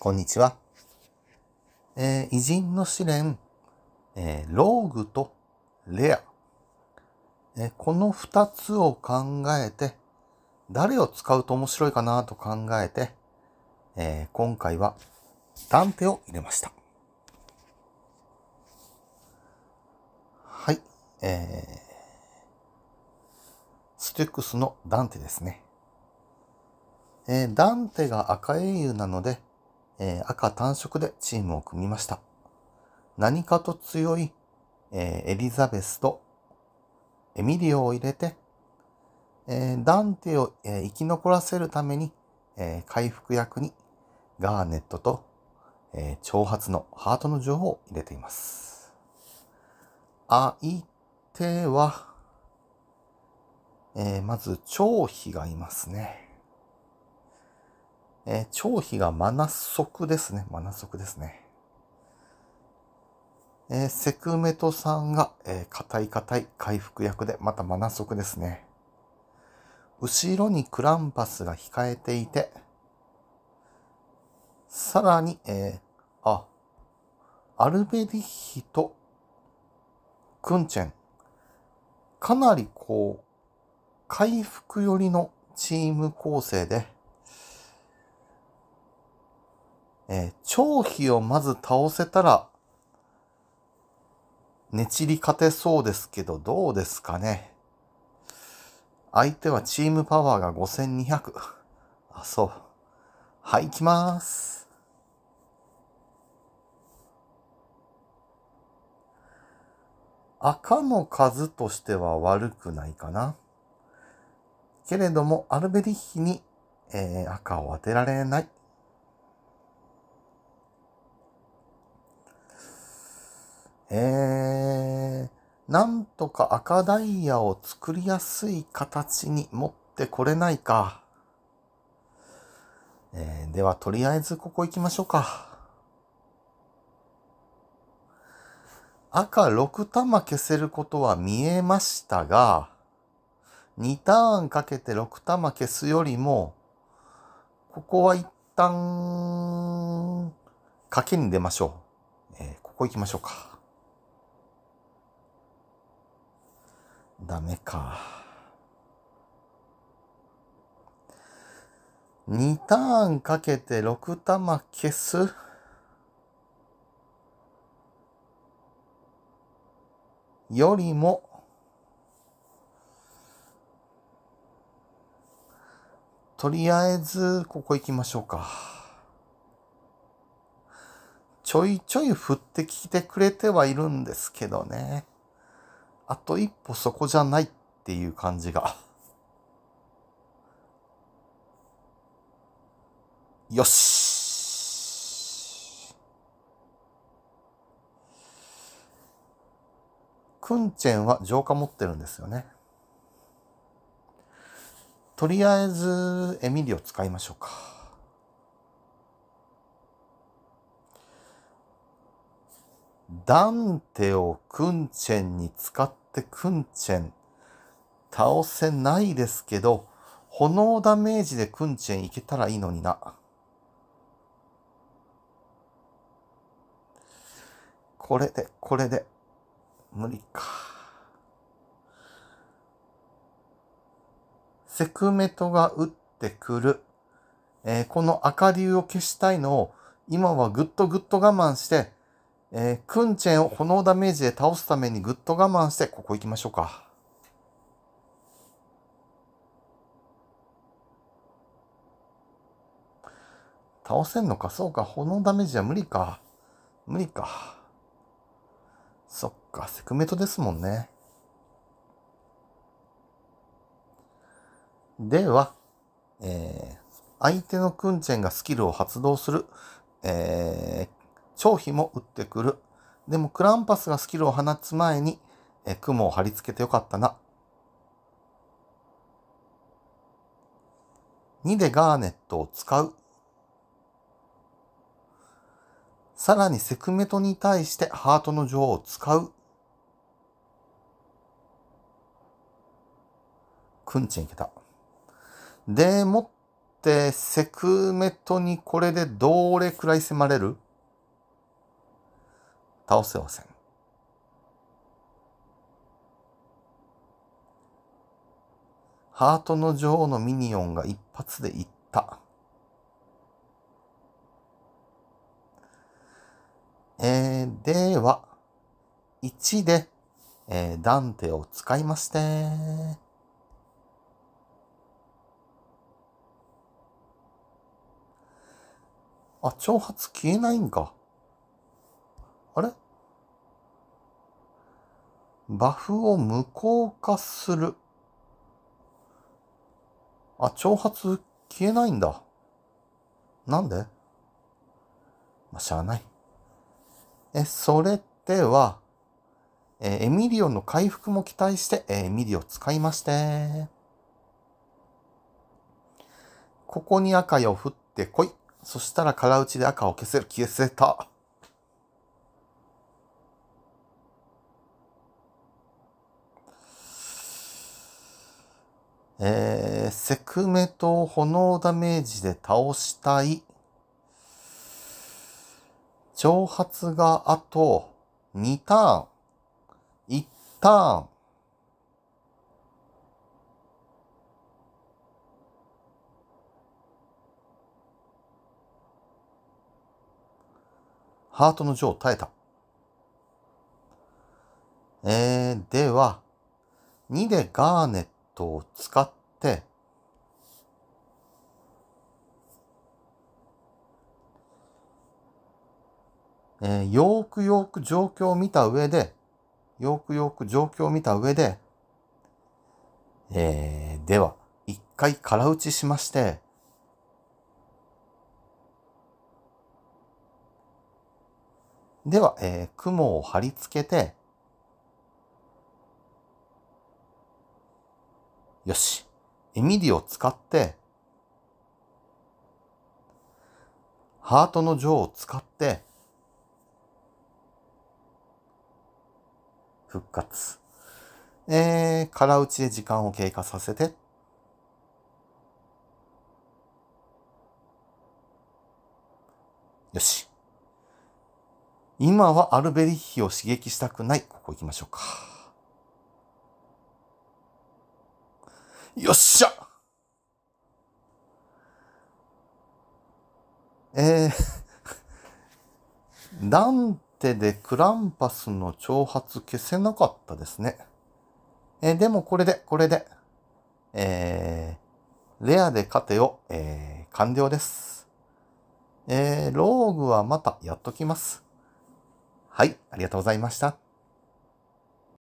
こんにちは。えー、偉人の試練、えー、ローグとレア。えー、この二つを考えて、誰を使うと面白いかなと考えて、えー、今回はダンテを入れました。はい。えー、スティックスのダンテですね。えー、ダンテが赤英雄なので、えー、赤単色でチームを組みました。何かと強い、えー、エリザベスとエミリオを入れて、えー、ダンテを、え生き残らせるために、え回復役にガーネットと、え長髪のハートの情報を入れています。相手は、えまず、張飛がいますね。えー、長飛が真ナ足ですね。真ナ足ですね。えー、セクメトさんが、えー、硬い硬い回復役で、また真ナ足ですね。後ろにクランパスが控えていて、さらに、えー、あ、アルベリッヒとクンチェン。かなりこう、回復寄りのチーム構成で、えー、張飛をまず倒せたら、ねちり勝てそうですけど、どうですかね。相手はチームパワーが5200。あ、そう。はい、行きます。赤の数としては悪くないかな。けれども、アルベリッヒに、えー、赤を当てられない。なんとか赤ダイヤを作りやすい形に持ってこれないか。えー、では、とりあえずここ行きましょうか。赤6玉消せることは見えましたが、2ターンかけて6玉消すよりも、ここは一旦、賭けに出ましょう。えー、ここ行きましょうか。ダメか。2ターンかけて6玉消すよりもとりあえずここ行きましょうかちょいちょい振ってきてくれてはいるんですけどねあと一歩そこじゃないっていう感じが。よしクンチェンは浄化持ってるんですよね。とりあえず、エミリを使いましょうか。ダンテをクンチェンに使ってクンチェン倒せないですけど、炎ダメージでクンチェンいけたらいいのにな。これで、これで、無理か。セクメトが打ってくる。えー、この赤竜を消したいのを、今はぐっとぐっと我慢して、えー、クンチェンを炎ダメージで倒すためにぐっと我慢して、ここ行きましょうか。倒せんのかそうか。炎ダメージは無理か。無理か。そっか。セクメトですもんね。では、えー、相手のクンチェンがスキルを発動する、えー、張飛も打ってくる。でもクランパスがスキルを放つ前に、え雲を貼り付けてよかったな。2でガーネットを使う。さらにセクメトに対してハートの女王を使う。くんちんいけた。でもってセクメトにこれでどれくらい迫れる倒せません。ハートの女王のミニオンが一発でいった。えー、では、1で、えー、ダンテを使いまして。あ、挑発消えないんか。あれバフを無効化する。あ、挑発消えないんだ。なんでまあ、しゃあない。え、それでは、えー、エミリオンの回復も期待して、えー、エミリオン使いまして。ここに赤を振ってこい。そしたら空打ちで赤を消せる。消せた。えー、セクメと炎ダメージで倒したい。挑発があと2ターン、1ターン。ハートの女王耐えた。えー、では、2でガーネットを使って、、えよくよく状況を見た上で、よくよく状況を見た上で、えでは、一回空打ちしまして、では、えー、雲を貼り付けて、よし。エミリを使って、ハートの女を使って、復活。えー、空打ちで時間を経過させて、よし。今はアルベリッヒを刺激したくない。ここ行きましょうか。よっしゃえー、ダンテでクランパスの挑発消せなかったですね。えー、でもこれで、これで、えー、レアで勝てよ、えー、完了です。えー、ローグはまたやっときます。はい、ありがとうございました。